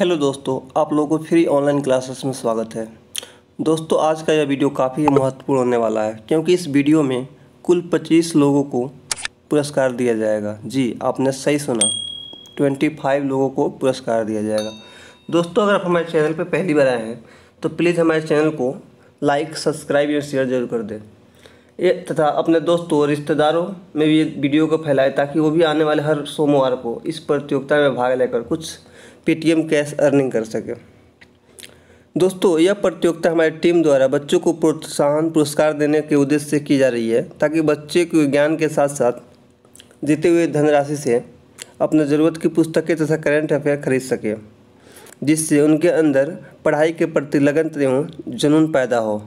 hello दोस्तों आप लोगों को फ्री ऑनलाइन क्लासेस में स्वागत है दोस्तों आज का यह वीडियो काफ़ी महत्वपूर्ण होने वाला है क्योंकि इस वीडियो में कुल 25 लोगों को पुरस्कार दिया जाएगा जी आपने सही सुना 25 लोगों को पुरस्कार दिया जाएगा दोस्तों अगर आप हमारे चैनल पर पहली बार आए हैं तो प्लीज़ हमारे चैनल को लाइक सब्सक्राइब या शेयर जरूर कर दें ये तथा अपने दोस्तों और रिश्तेदारों में भी वीडियो को फैलाएं ताकि वो भी आने वाले हर सोमवार को इस प्रतियोगिता में भाग लेकर कुछ पेटीएम कैश अर्निंग कर सके दोस्तों यह प्रतियोगिता हमारी टीम द्वारा बच्चों को प्रोत्साहन पुरस्कार देने के उद्देश्य से की जा रही है ताकि बच्चे को ज्ञान के साथ साथ जीते हुए धनराशि से अपने ज़रूरत की पुस्तकें तथा करंट अफेयर खरीद सके जिससे उनके अंदर पढ़ाई के प्रति लगन एवं जुनून पैदा हो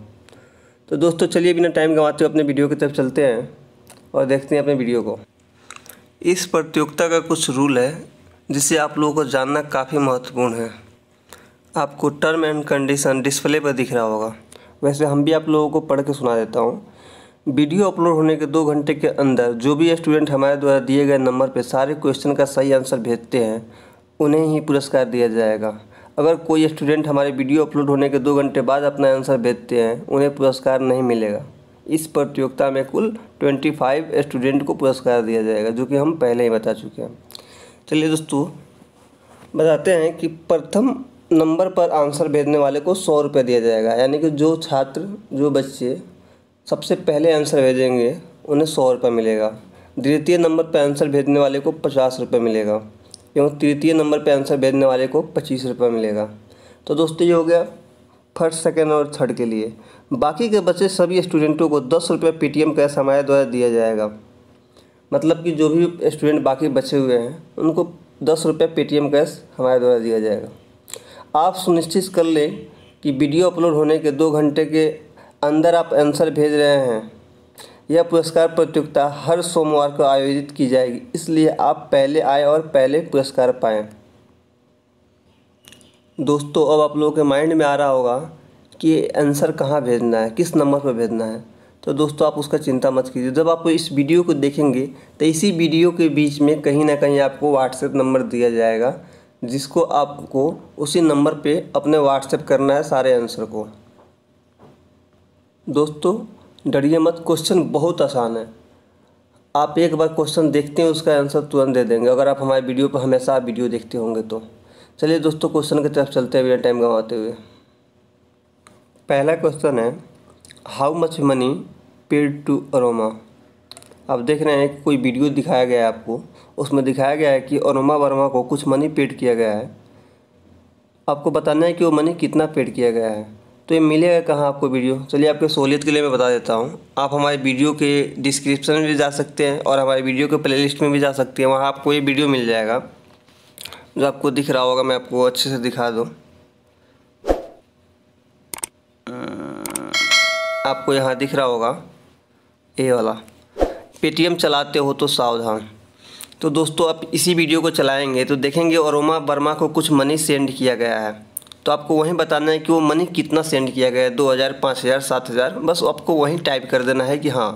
तो दोस्तों चलिए बिना टाइम गंवाते हुए अपने वीडियो की तरफ चलते हैं और देखते हैं अपने वीडियो को इस प्रतियोगिता का कुछ रूल है जिसे आप लोगों को जानना काफ़ी महत्वपूर्ण है आपको टर्म एंड कंडीशन डिस्प्ले पर दिख रहा होगा वैसे हम भी आप लोगों को पढ़ के सुना देता हूँ वीडियो अपलोड होने के दो घंटे के अंदर जो भी स्टूडेंट हमारे द्वारा दिए गए नंबर पर सारे क्वेश्चन का सही आंसर भेजते हैं उन्हें ही पुरस्कार दिया जाएगा अगर कोई स्टूडेंट हमारे वीडियो अपलोड होने के दो घंटे बाद अपना आंसर भेजते हैं उन्हें पुरस्कार नहीं मिलेगा इस प्रतियोगिता में कुल 25 स्टूडेंट को पुरस्कार दिया जाएगा जो कि हम पहले ही बता चुके हैं चलिए दोस्तों बताते हैं कि प्रथम नंबर पर आंसर भेजने वाले को सौ रुपये दिया जाएगा यानी कि जो छात्र जो बच्चे सबसे पहले आंसर भेजेंगे उन्हें सौ रुपये मिलेगा द्वितीय नंबर पर आंसर भेजने वाले को पचास रुपये मिलेगा एवं तृतीय नंबर पर आंसर भेजने वाले को पच्चीस रुपये मिलेगा तो दोस्तों ये हो गया फर्स्ट सेकेंड और थर्ड के लिए बाकी के बच्चे सभी स्टूडेंटों को दस रुपये एम कैश हमारे द्वारा दिया जाएगा मतलब कि जो भी स्टूडेंट बाकी बचे हुए हैं उनको दस रुपये पेटीएम कैश हमारे द्वारा दिया जाएगा आप सुनिश्चित कर लें कि वीडियो अपलोड होने के दो घंटे के अंदर आप आंसर भेज रहे हैं यह पुरस्कार प्रतियोगिता हर सोमवार को आयोजित की जाएगी इसलिए आप पहले आए और पहले पुरस्कार पाएँ दोस्तों अब आप लोगों के माइंड में आ रहा होगा कि आंसर कहाँ भेजना है किस नंबर पर भेजना है तो दोस्तों आप उसका चिंता मत कीजिए जब आप इस वीडियो को देखेंगे तो इसी वीडियो के बीच में कहीं ना कहीं आपको व्हाट्सएप नंबर दिया जाएगा जिसको आपको उसी नंबर पे अपने व्हाट्सएप करना है सारे आंसर को दोस्तों डरिए मत क्वेश्चन बहुत आसान है आप एक बार क्वेश्चन देखते हैं उसका आंसर तुरंत दे देंगे अगर आप हमारे वीडियो पर हमेशा आप वीडियो देखते होंगे तो चलिए दोस्तों क्वेश्चन की तरफ चलते हैं बिना टाइम गंवाते हुए पहला क्वेश्चन है how much money paid to Aroma आप देख रहे हैं कि कोई वीडियो दिखाया गया है आपको उसमें दिखाया गया है कि अरोमा वर्मा को कुछ मनी पेड किया गया है आपको बताना है कि वो मनी कितना पेड किया गया है तो ये मिलेगा कहाँ आपको वीडियो चलिए आपके सहूलियत के लिए मैं बता देता हूँ आप हमारे वीडियो के डिस्क्रिप्शन में भी जा सकते हैं और हमारे वीडियो के प्लेलिस्ट में भी जा सकते हैं वहाँ आपको ये वीडियो मिल जाएगा जो आपको दिख रहा होगा मैं आपको अच्छे से दिखा दूँ आपको यहाँ दिख रहा होगा ए वाला पेटीएम चलाते हो तो सावधान तो दोस्तों आप इसी वीडियो को चलाएंगे तो देखेंगे अरोमा वर्मा को कुछ मनी सेंड किया गया है तो आपको वहीं बताना है कि वो मनी कितना सेंड किया गया है दो हज़ार पाँच हज़ार सात हज़ार बस आपको वहीं टाइप कर देना है कि हाँ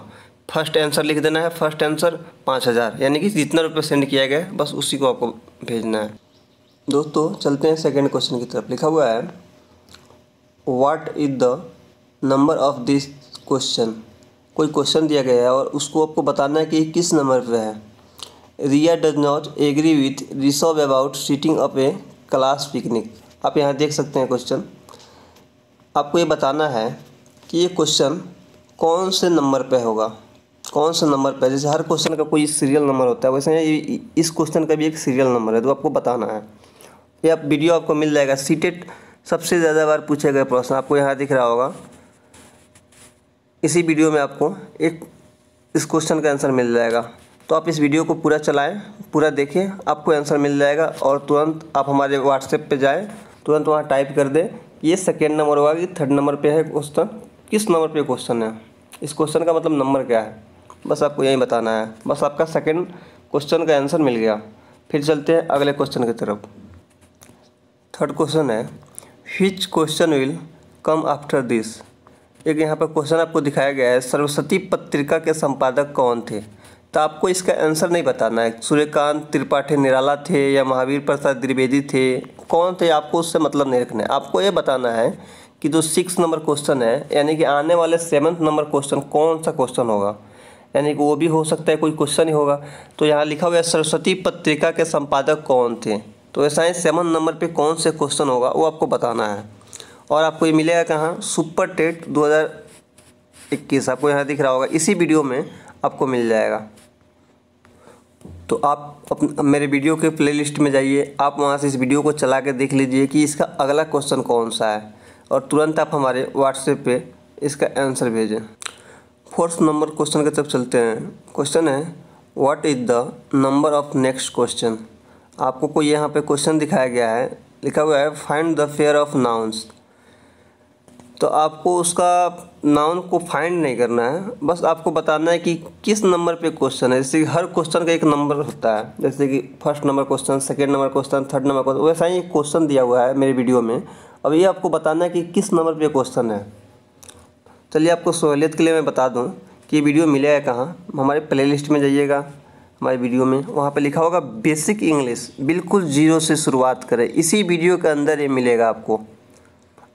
फर्स्ट आंसर लिख देना है फर्स्ट आंसर पाँच हज़ार यानी कि जितना रुपये सेंड किया गया है बस उसी को आपको भेजना है दोस्तों चलते हैं सेकेंड क्वेश्चन की तरफ लिखा हुआ है what is the number of this question कोई क्वेश्चन दिया गया है और उसको आपको बताना है कि किस नंबर पर है Riya does not agree with Rishav about setting up a class picnic आप यहाँ देख सकते हैं क्वेश्चन आपको ये बताना है कि ये क्वेश्चन कौन से नंबर पे होगा कौन से नंबर पे जैसे हर क्वेश्चन का कोई सीरियल नंबर होता है वैसे इस क्वेश्चन का भी एक सीरियल नंबर है तो आपको बताना है ये आप वीडियो आपको मिल जाएगा सीटेड सबसे ज़्यादा बार पूछे गए प्रश्न आपको यहाँ दिख रहा होगा इसी वीडियो में आपको एक इस क्वेश्चन का आंसर मिल जाएगा तो आप इस वीडियो को पूरा चलाएं पूरा देखें आपको आंसर मिल जाएगा और तुरंत आप हमारे व्हाट्सएप पे जाएं तुरंत वहाँ टाइप कर दें ये सेकेंड नंबर होगा कि थर्ड नंबर पे है क्वेश्चन किस नंबर पे क्वेश्चन है इस क्वेश्चन का मतलब नंबर क्या है बस आपको यही बताना है बस आपका सेकेंड क्वेश्चन का आंसर मिल गया फिर चलते हैं अगले क्वेश्चन की तरफ थर्ड क्वेश्चन है which question will come after this एक यहाँ पर क्वेश्चन आपको दिखाया गया है सरस्वती पत्रिका के संपादक कौन थे तो आपको इसका आंसर नहीं बताना है सूर्यकांत त्रिपाठी निराला थे या महावीर प्रसाद द्विवेदी थे कौन थे आपको उससे मतलब नहीं रखना है आपको ये बताना है कि जो सिक्स नंबर क्वेश्चन है यानी कि आने वाले सेवन्थ नंबर क्वेश्चन कौन सा क्वेश्चन होगा यानी कि वो भी हो सकता है कोई क्वेश्चन ही होगा तो यहाँ लिखा हुआ है सरस्वती पत्रिका के संपादक कौन थे तो ऐसा है सेवन नंबर पे कौन से क्वेश्चन होगा वो आपको बताना है और आपको ये मिलेगा कहाँ सुपर टेट 2021 आपको यहाँ दिख रहा होगा इसी वीडियो में आपको मिल जाएगा तो आप अपने मेरे वीडियो के प्लेलिस्ट में जाइए आप वहाँ से इस वीडियो को चला के देख लीजिए कि इसका अगला क्वेश्चन कौन सा है और तुरंत आप हमारे व्हाट्सएप पे इसका आंसर भेजें फोर्थ नंबर क्वेश्चन की तरफ चलते हैं क्वेश्चन है what is the number of next question आपको कोई यहाँ पे क्वेश्चन दिखाया गया है लिखा हुआ है find the fair of nouns तो आपको उसका नाउन को फाइंड नहीं करना है बस आपको बताना है कि किस नंबर पे क्वेश्चन है जैसे कि हर क्वेश्चन का एक नंबर होता है जैसे कि first number question second number question third number question वैसा ही क्वेश्चन दिया हुआ है मेरे वीडियो में अब ये आपको बताना है कि किस नंबर पर क्वेश्चन है चलिए आपको सहूलियत के लिए मैं बता दूँ कि वीडियो है कहाँ हमारे प्ले लिस्ट में जाइएगा हमारे वीडियो में वहाँ पर लिखा होगा बेसिक इंग्लिश बिल्कुल जीरो से शुरुआत करें इसी वीडियो के अंदर ये मिलेगा आपको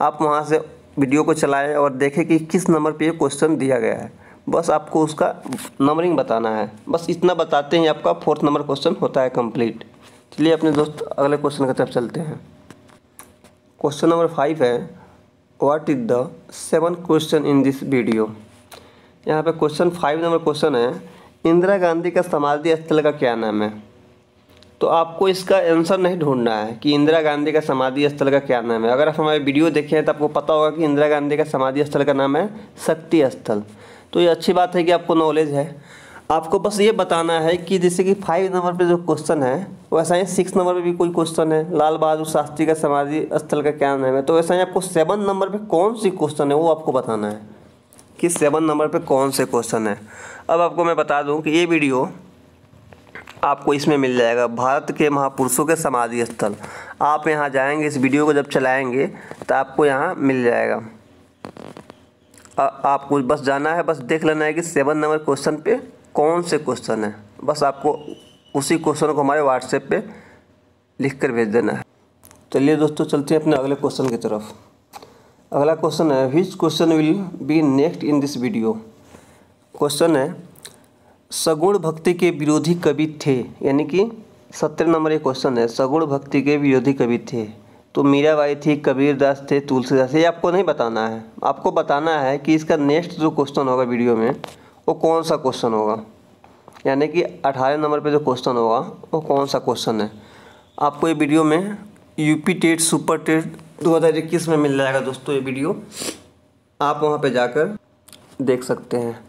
आप वहाँ से वीडियो को चलाएं और देखें कि किस नंबर पे ये क्वेश्चन दिया गया है बस आपको उसका नंबरिंग बताना है बस इतना बताते ही आपका फोर्थ नंबर क्वेश्चन होता है कंप्लीट चलिए अपने दोस्त अगले क्वेश्चन की तरफ चलते हैं क्वेश्चन नंबर फाइव है what is the seven question in this video यहाँ पर क्वेश्चन फाइव नंबर क्वेश्चन है इंदिरा गांधी का समाधि स्थल का क्या नाम है तो आपको इसका आंसर नहीं ढूंढना है कि इंदिरा गांधी का समाधि स्थल का क्या नाम है अगर आप हमारे वीडियो देखे हैं तो आपको पता होगा कि इंदिरा गांधी का समाधि स्थल का नाम है शक्ति स्थल तो ये अच्छी बात है कि आपको नॉलेज है आपको बस ये बताना है कि जैसे कि फाइव नंबर पे जो क्वेश्चन है वैसा ही सिक्स नंबर पे भी कोई क्वेश्चन है लाल बहादुर शास्त्री का समाधि स्थल का क्या नाम है तो वैसा ही आपको सेवन नंबर पे कौन सी क्वेश्चन है वो आपको बताना है कि सेवन नंबर पे कौन से क्वेश्चन है अब आपको मैं बता दूं कि ये वीडियो आपको इसमें मिल जाएगा भारत के महापुरुषों के समाधि स्थल आप यहाँ जाएंगे इस वीडियो को जब चलाएंगे तो आपको यहाँ मिल जाएगा आ, आपको बस जाना है बस देख लेना है कि सेवन नंबर क्वेश्चन पे कौन से क्वेश्चन है बस आपको उसी क्वेश्चन को हमारे व्हाट्सएप पे लिख कर भेज देना है चलिए दोस्तों चलते हैं अपने अगले क्वेश्चन की तरफ अगला क्वेश्चन है which question will be next in this video question है सगुण भक्ति के विरोधी कवि थे यानी कि सत्रह नंबर एक क्वेश्चन है सगुण भक्ति के विरोधी कवि थे तो मीराबाई थी कबीरदास थे तुलसीदास ये आपको नहीं बताना है आपको बताना है कि इसका नेक्स्ट जो क्वेश्चन होगा वीडियो में वो कौन सा क्वेश्चन होगा यानी कि अठारह नंबर पे जो क्वेश्चन होगा वो कौन सा क्वेश्चन है आपको ये वीडियो में यूपी टेट सुपर टेट दो में मिल जाएगा दोस्तों ये वीडियो आप वहाँ पर जाकर देख सकते हैं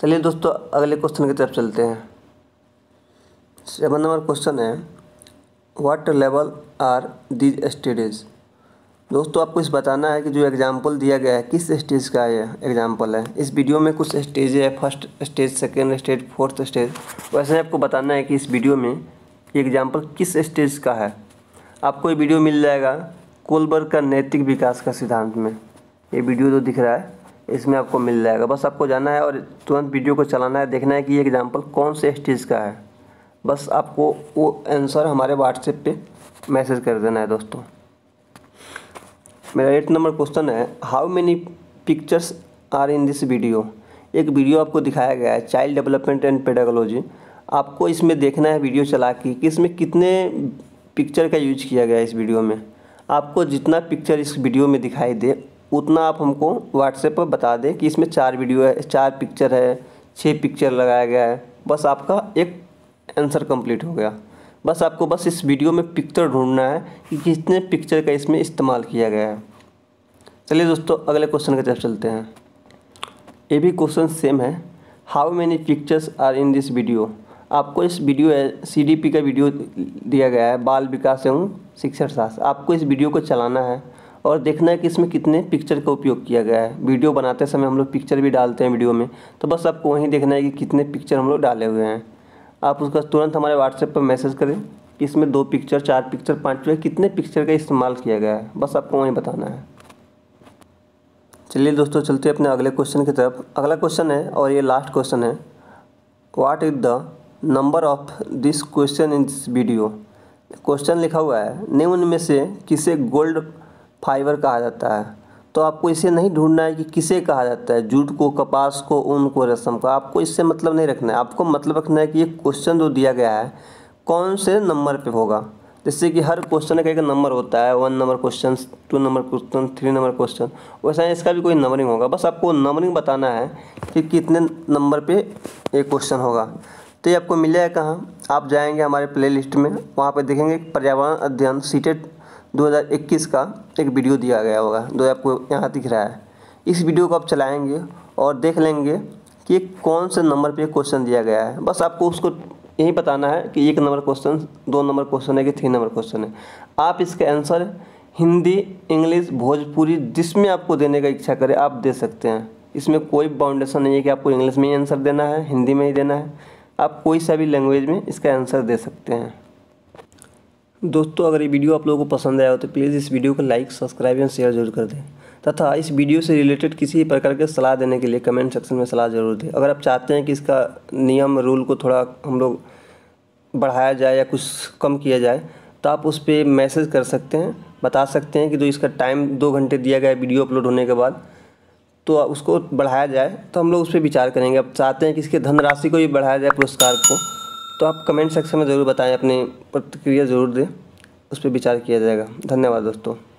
चलिए दोस्तों अगले क्वेश्चन की तरफ चलते हैं सेवन नंबर क्वेश्चन है what level are these studies दोस्तों आपको इस बताना है कि जो एग्जाम्पल दिया गया है किस स्टेज का ये एग्जाम्पल है इस वीडियो में कुछ स्टेज है first stage second stage fourth stage वैसे आपको बताना है कि इस वीडियो में ये एग्जाम्पल किस स्टेज का है आपको ये वीडियो मिल जाएगा कोलबर्ग का नैतिक विकास का सिद्धांत में ये वीडियो जो दिख रहा है इसमें आपको मिल जाएगा बस आपको जाना है और तुरंत वीडियो को चलाना है देखना है कि ये एग्ज़ाम्पल कौन से स्टेज का है बस आपको वो आंसर हमारे व्हाट्सएप पे मैसेज कर देना है दोस्तों मेरा एट नंबर क्वेश्चन है how many pictures are in this video एक वीडियो आपको दिखाया गया है चाइल्ड डेवलपमेंट एंड पेडागोलॉजी आपको इसमें देखना है वीडियो चला के कि इसमें कितने पिक्चर का यूज किया गया है इस वीडियो में आपको जितना पिक्चर इस वीडियो में दिखाई दे उतना आप हमको व्हाट्सएप पर बता दें कि इसमें चार वीडियो है चार पिक्चर है छः पिक्चर लगाया गया है बस आपका एक आंसर कंप्लीट हो गया बस आपको बस इस वीडियो में पिक्चर ढूंढना है कि कितने पिक्चर का इसमें इस्तेमाल किया गया है चलिए दोस्तों अगले क्वेश्चन की तरफ चलते हैं ये भी क्वेश्चन सेम है how many pictures are in this video आपको इस वीडियो है सी का वीडियो दिया गया है बाल विकास एवं शिक्षण शास्त्र आपको इस वीडियो को चलाना है और देखना है कि इसमें कितने पिक्चर का उपयोग किया गया है वीडियो बनाते समय हम लोग पिक्चर भी डालते हैं वीडियो में तो बस आपको वहीं देखना है कि कितने पिक्चर हम लोग डाले हुए हैं आप उसका तुरंत हमारे व्हाट्सएप पर मैसेज करें कि इसमें दो पिक्चर चार पिक्चर पाँच पिक्चर कितने पिक्चर का इस्तेमाल किया गया है बस आपको वहीं बताना है चलिए दोस्तों चलते हैं अपने अगले क्वेश्चन की तरफ अगला क्वेश्चन है और ये लास्ट क्वेश्चन है what is the number of this question in this video question लिखा हुआ है निम्न में से किसे गोल्ड फाइबर कहा जाता है तो आपको इसे नहीं ढूंढना है कि किसे कहा जाता है जूट को कपास को ऊन को रेशम को आपको इससे मतलब नहीं रखना है आपको मतलब रखना है कि ये क्वेश्चन जो दिया गया है कौन से नंबर पे होगा जैसे कि हर क्वेश्चन का एक नंबर होता है one number question two number question three number question वैसा ही इसका भी कोई नंबरिंग होगा बस आपको नंबरिंग बताना है कि कितने नंबर पर एक क्वेश्चन होगा तो ये आपको मिल जाएगा कहाँ आप जाएँगे हमारे प्ले में वहाँ पर देखेंगे पर्यावरण अध्ययन सीटेड 2021 का एक वीडियो दिया गया होगा जो आपको यहाँ दिख रहा है इस वीडियो को आप चलाएँगे और देख लेंगे कि कौन से नंबर पे क्वेश्चन दिया गया है बस आपको उसको यही बताना है कि एक नंबर क्वेश्चन दो नंबर क्वेश्चन है कि तीन नंबर क्वेश्चन है आप इसका आंसर हिंदी इंग्लिश भोजपुरी जिसमें आपको देने का इच्छा करे आप दे सकते हैं इसमें कोई बाउंडेशन नहीं है कि आपको इंग्लिश में ही आंसर देना है हिंदी में ही देना है आप कोई सा भी लैंग्वेज में इसका आंसर दे सकते हैं दोस्तों अगर ये वीडियो आप लोगों को पसंद आया हो तो प्लीज़ इस वीडियो को लाइक सब्सक्राइब एंड शेयर जरूर कर दें तथा इस वीडियो से रिलेटेड किसी प्रकार के सलाह देने के लिए कमेंट सेक्शन में सलाह जरूर दें अगर आप चाहते हैं कि इसका नियम रूल को थोड़ा हम लोग बढ़ाया जाए या कुछ कम किया जाए तो आप उस पर मैसेज कर सकते हैं बता सकते हैं कि जो इसका टाइम दो घंटे दिया गया है वीडियो अपलोड होने के बाद तो उसको बढ़ाया जाए तो हम लोग उस पर विचार करेंगे अब चाहते हैं कि इसके धनराशि को भी बढ़ाया जाए पुरस्कार को तो आप कमेंट सेक्शन में ज़रूर बताएं अपनी प्रतिक्रिया ज़रूर दें उस पर विचार किया जाएगा धन्यवाद दोस्तों